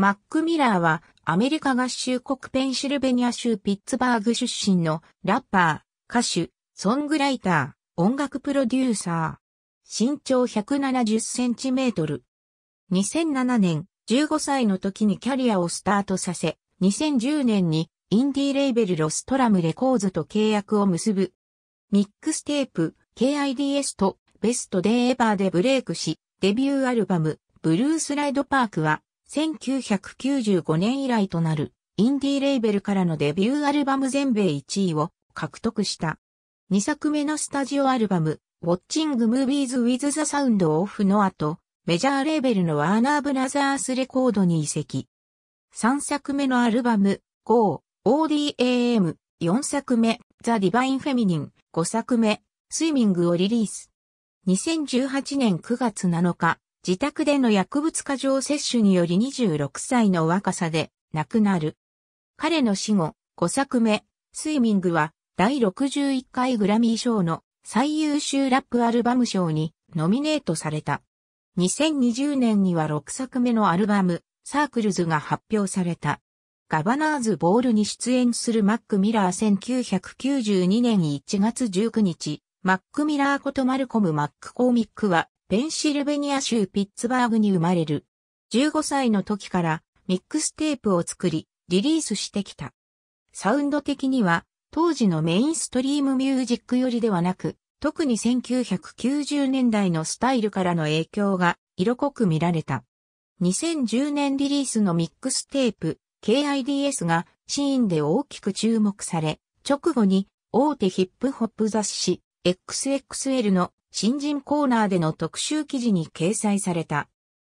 マック・ミラーはアメリカ合衆国ペンシルベニア州ピッツバーグ出身のラッパー、歌手、ソングライター、音楽プロデューサー。身長170センチメートル。2007年、15歳の時にキャリアをスタートさせ、2010年にインディーレイベルロストラムレコーズと契約を結ぶ。ミックステープ、KIDS とベストデーエバーでブレイクし、デビューアルバム、ブルースライドパークは1995年以来となるインディーレーベルからのデビューアルバム全米1位を獲得した。2作目のスタジオアルバム、Watching Movies with the Sound o f の後、メジャーレーベルのワーナーブラザースレコードに移籍。3作目のアルバム、Go, ODAM、4作目、The Divine Feminine、5作目、スイミングをリリース。2018年9月7日、自宅での薬物過剰摂取により26歳の若さで亡くなる。彼の死後、5作目、スイミングは第61回グラミー賞の最優秀ラップアルバム賞にノミネートされた。2020年には6作目のアルバム、サークルズが発表された。ガバナーズボールに出演するマック・ミラー1992年1月19日、マック・ミラーことマルコム・マック・コーミックはペンシルベニア州ピッツバーグに生まれる。15歳の時からミックステープを作り、リリースしてきた。サウンド的には、当時のメインストリームミュージックよりではなく、特に1990年代のスタイルからの影響が色濃く見られた。2010年リリースのミックステープ KIDS がシーンで大きく注目され、直後に大手ヒップホップ雑誌 XXL の新人コーナーでの特集記事に掲載された。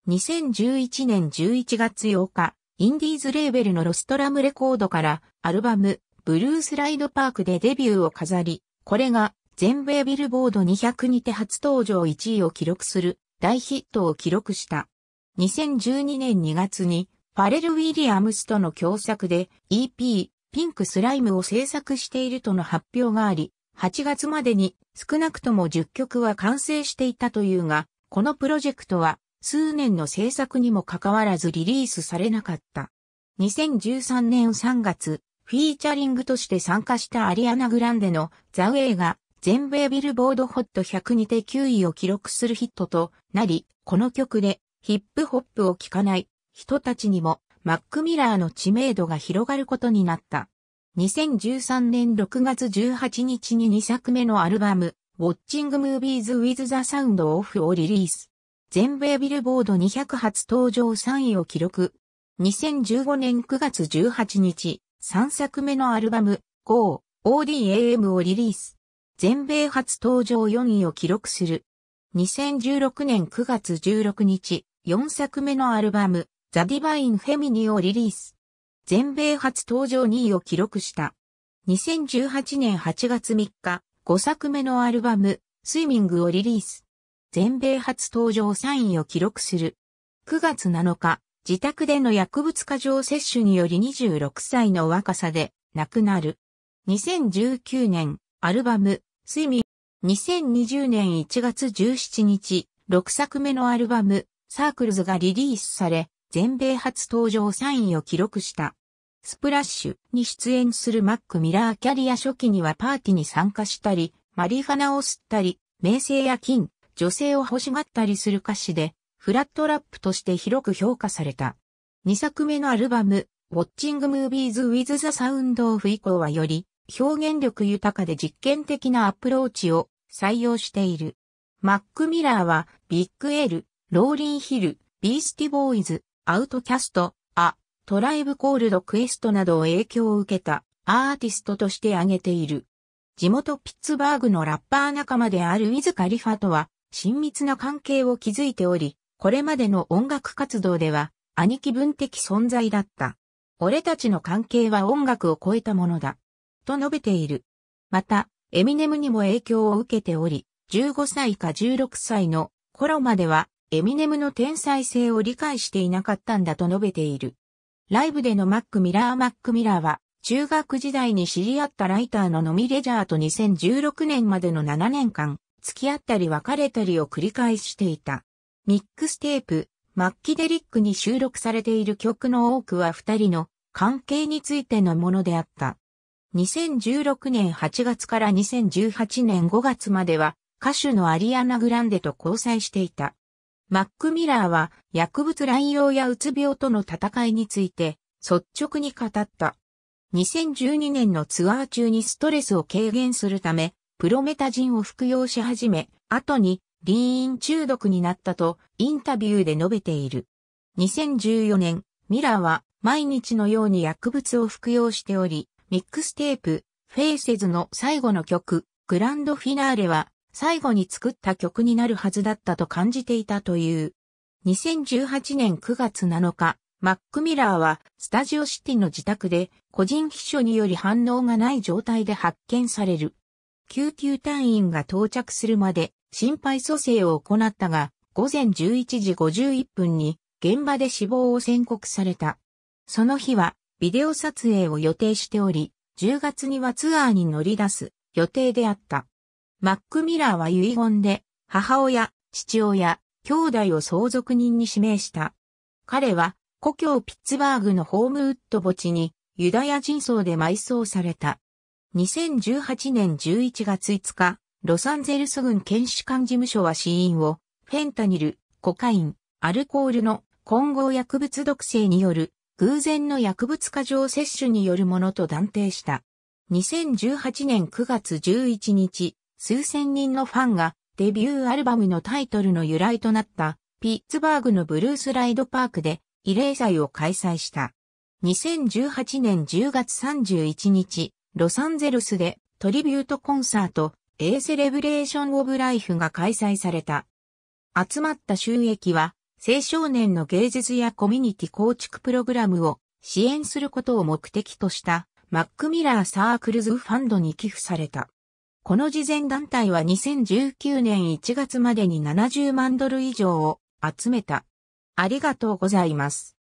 2011年11月8日、インディーズレーベルのロストラムレコードからアルバムブルースライドパークでデビューを飾り、これが全米ビルボード200にて初登場1位を記録する大ヒットを記録した。2012年2月にファレル・ウィリアムスとの共作で EP ピンクスライムを制作しているとの発表があり、8月までに少なくとも10曲は完成していたというが、このプロジェクトは数年の制作にもかかわらずリリースされなかった。2013年3月、フィーチャリングとして参加したアリアナ・グランデのザ・ウェイが全米ビルボードホット100にて9位を記録するヒットとなり、この曲でヒップホップを聴かない人たちにもマック・ミラーの知名度が広がることになった。2013年6月18日に2作目のアルバム、Watching Movies with the Sound Off をリリース。全米ビルボード200発登場3位を記録。2015年9月18日、3作目のアルバム、Go! ODAM をリリース。全米初登場4位を記録する。2016年9月16日、4作目のアルバム、ザ・ディバイン・フェミニをリリース。全米初登場2位を記録した。2018年8月3日、5作目のアルバム、スイミングをリリース。全米初登場3位を記録する。9月7日、自宅での薬物過剰摂取により26歳の若さで亡くなる。2019年、アルバム、スイミング。2020年1月17日、6作目のアルバム、サークルズがリリースされ、全米初登場3位を記録した。スプラッシュに出演するマック・ミラーキャリア初期にはパーティーに参加したり、マリファナを吸ったり、名声や金、女性を欲しがったりする歌詞で、フラットラップとして広く評価された。2作目のアルバム、ウォッチング・ムービーズ・ウィズ・ザ・サウンド・オフ以降はより、表現力豊かで実験的なアプローチを採用している。マック・ミラーは、ビッグ・エル、ローリン・ヒル、ビースティ・ボーイズ、アウトキャスト、ア、トライブコールドクエストなどを影響を受けたアーティストとして挙げている。地元ピッツバーグのラッパー仲間であるウィズ・カリファとは親密な関係を築いており、これまでの音楽活動では兄貴分的存在だった。俺たちの関係は音楽を超えたものだ。と述べている。また、エミネムにも影響を受けており、15歳か16歳の頃まではエミネムの天才性を理解していなかったんだと述べている。ライブでのマック・ミラー・マック・ミラーは、中学時代に知り合ったライターのノミ・レジャーと2016年までの7年間、付き合ったり別れたりを繰り返していた。ミックステープ、マッキデリックに収録されている曲の多くは二人の関係についてのものであった。2016年8月から2018年5月までは歌手のアリアナ・グランデと交際していた。マック・ミラーは薬物乱用やうつ病との戦いについて率直に語った。2012年のツアー中にストレスを軽減するため、プロメタジンを服用し始め、後にリーン中毒になったとインタビューで述べている。2014年、ミラーは毎日のように薬物を服用しており、ミックステープ、フェイセズの最後の曲、グランドフィナーレは最後に作った曲になるはずだったと感じていたという。2018年9月7日、マック・ミラーはスタジオシティの自宅で個人秘書により反応がない状態で発見される。救急隊員が到着するまで心肺蘇生を行ったが、午前11時51分に現場で死亡を宣告された。その日はビデオ撮影を予定しており、10月にはツアーに乗り出す予定であった。マック・ミラーは遺言で、母親、父親、兄弟を相続人に指名した。彼は、故郷ピッツバーグのホームウッド墓地に、ユダヤ人層で埋葬された。2018年11月5日、ロサンゼルス軍検視官事務所は死因を、フェンタニル、コカイン、アルコールの混合薬物毒性による偶然の薬物過剰摂取によるものと断定した。2018年9月11日、数千人のファンがデビューアルバムのタイトルの由来となったピッツバーグのブルースライドパークで慰霊祭を開催した。2018年10月31日、ロサンゼルスでトリビュートコンサート A Celebration of Life が開催された。集まった収益は青少年の芸術やコミュニティ構築プログラムを支援することを目的としたマックミラーサークルズファンドに寄付された。この事前団体は2019年1月までに70万ドル以上を集めた。ありがとうございます。